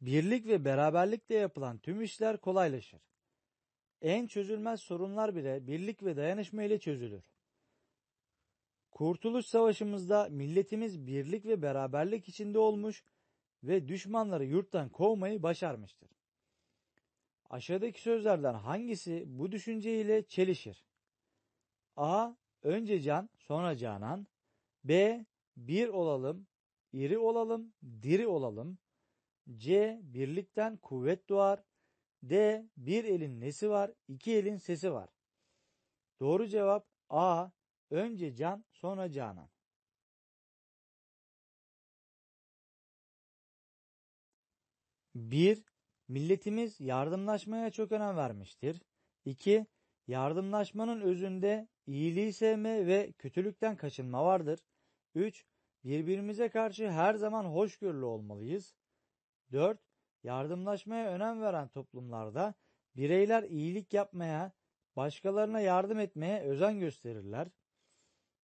Birlik ve beraberlikle yapılan tüm işler kolaylaşır. En çözülmez sorunlar bile birlik ve dayanışma ile çözülür. Kurtuluş Savaşımızda milletimiz birlik ve beraberlik içinde olmuş ve düşmanları yurttan kovmayı başarmıştır. Aşağıdaki sözlerden hangisi bu düşünceyle çelişir? A. Önce can, sonra canan. B. Bir olalım, iri olalım, diri olalım. C. Birlikten kuvvet doğar. D. Bir elin nesi var? İki elin sesi var. Doğru cevap A. Önce can sonra canan. Bir Milletimiz yardımlaşmaya çok önem vermiştir. 2. Yardımlaşmanın özünde iyiliği sevme ve kötülükten kaçınma vardır. 3. Birbirimize karşı her zaman hoşgörülü olmalıyız. 4. Yardımlaşmaya önem veren toplumlarda bireyler iyilik yapmaya, başkalarına yardım etmeye özen gösterirler.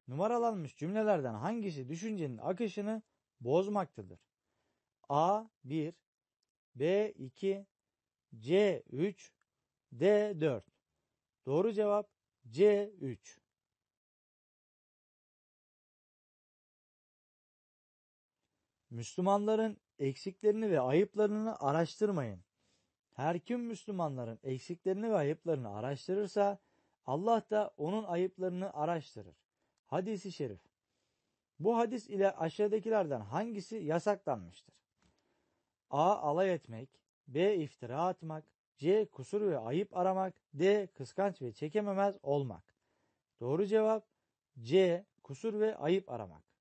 Numaralanmış cümlelerden hangisi düşüncenin akışını bozmaktadır? A 1, B 2, C 3, D 4. Doğru cevap C 3. Müslümanların eksiklerini ve ayıplarını araştırmayın. Her kim Müslümanların eksiklerini ve ayıplarını araştırırsa Allah da onun ayıplarını araştırır. Hadisi şerif. Bu hadis ile aşağıdakilerden hangisi yasaklanmıştır? A. Alay etmek. B. iftira atmak. C. Kusur ve ayıp aramak. D. Kıskanç ve çekememez olmak. Doğru cevap C. Kusur ve ayıp aramak.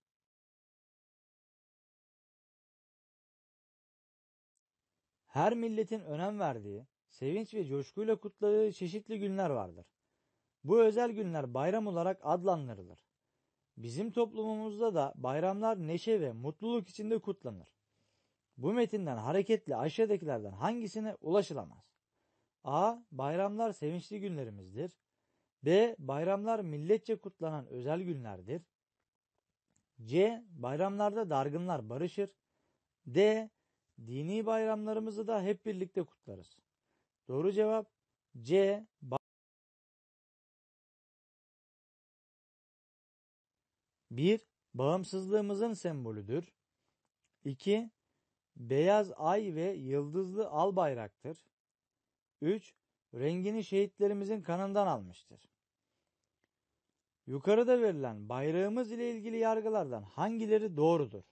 her milletin önem verdiği, sevinç ve coşkuyla kutladığı çeşitli günler vardır. Bu özel günler bayram olarak adlandırılır. Bizim toplumumuzda da bayramlar neşe ve mutluluk içinde kutlanır. Bu metinden hareketli aşağıdakilerden hangisine ulaşılamaz? A. Bayramlar sevinçli günlerimizdir. B. Bayramlar milletçe kutlanan özel günlerdir. C. Bayramlarda dargınlar barışır. D. Dini bayramlarımızı da hep birlikte kutlarız. Doğru cevap C. Bir Bağımsızlığımızın sembolüdür. 2. Beyaz ay ve yıldızlı al bayraktır. 3. Rengini şehitlerimizin kanından almıştır. Yukarıda verilen bayrağımız ile ilgili yargılardan hangileri doğrudur?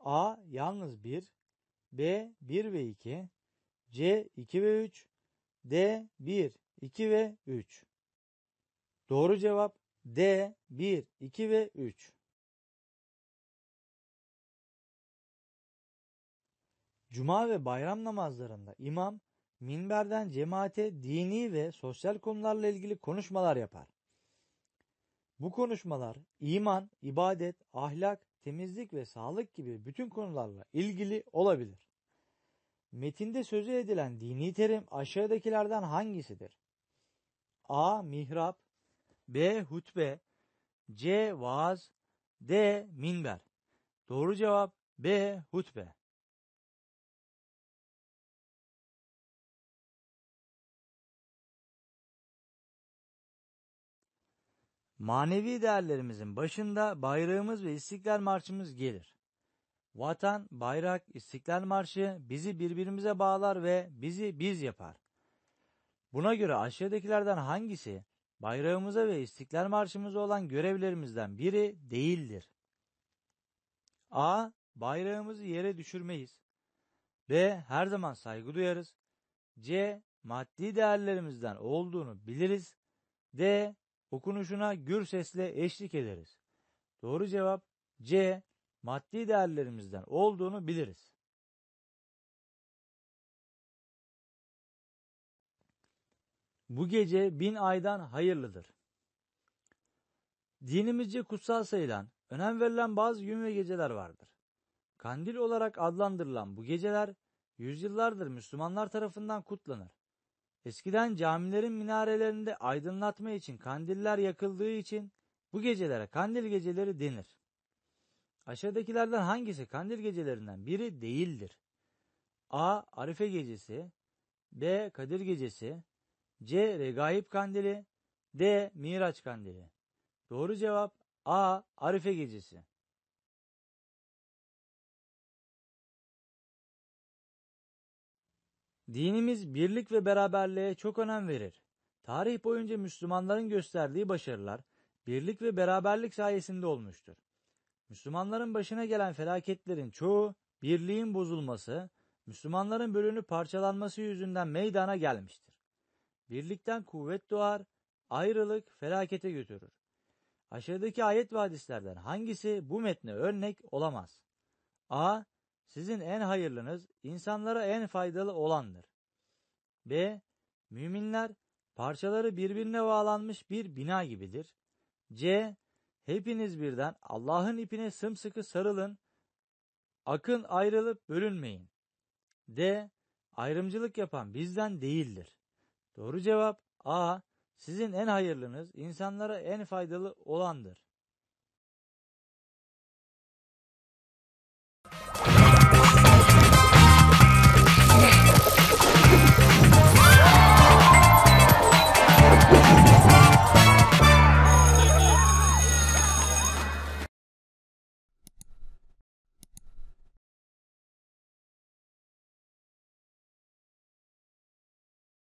A. Yalnız bir. B 1 ve 2, C 2 ve 3, D 1, 2 ve 3. Doğru cevap D 1, 2 ve 3. Cuma ve bayram namazlarında imam minberden cemaate dini ve sosyal konularla ilgili konuşmalar yapar. Bu konuşmalar iman, ibadet, ahlak temizlik ve sağlık gibi bütün konularla ilgili olabilir. Metinde sözü edilen dini terim aşağıdakilerden hangisidir? A. Mihrap B. Hutbe C. Vaaz D. Minber Doğru cevap B. Hutbe Manevi değerlerimizin başında bayrağımız ve istiklal Marşımız gelir. Vatan, bayrak, istiklal Marşı bizi birbirimize bağlar ve bizi biz yapar. Buna göre aşağıdakilerden hangisi bayrağımıza ve istiklal Marşımıza olan görevlerimizden biri değildir? A. Bayrağımızı yere düşürmeyiz. B. Her zaman saygı duyarız. C. Maddi değerlerimizden olduğunu biliriz. D okunuşuna gür sesle eşlik ederiz. Doğru cevap C. Maddi değerlerimizden olduğunu biliriz. Bu gece bin aydan hayırlıdır. Dinimizce kutsal sayılan, önem verilen bazı gün ve geceler vardır. Kandil olarak adlandırılan bu geceler yüzyıllardır Müslümanlar tarafından kutlanır. Eskiden camilerin minarelerinde aydınlatma için kandiller yakıldığı için bu gecelere kandil geceleri denir. Aşağıdakilerden hangisi kandil gecelerinden biri değildir? A. Arife gecesi B. Kadir gecesi C. Regaib kandili D. Miraç kandili Doğru cevap A. Arife gecesi Dinimiz birlik ve beraberliğe çok önem verir. Tarih boyunca Müslümanların gösterdiği başarılar birlik ve beraberlik sayesinde olmuştur. Müslümanların başına gelen felaketlerin çoğu birliğin bozulması, Müslümanların bölünüp parçalanması yüzünden meydana gelmiştir. Birlikten kuvvet doğar, ayrılık felakete götürür. Aşağıdaki ayet ve hadislerden hangisi bu metne örnek olamaz? A. Sizin en hayırlınız insanlara en faydalı olandır. B. Müminler parçaları birbirine bağlanmış bir bina gibidir. C. Hepiniz birden Allah'ın ipine sımsıkı sarılın, akın ayrılıp bölünmeyin. D. Ayrımcılık yapan bizden değildir. Doğru cevap A. Sizin en hayırlınız insanlara en faydalı olandır.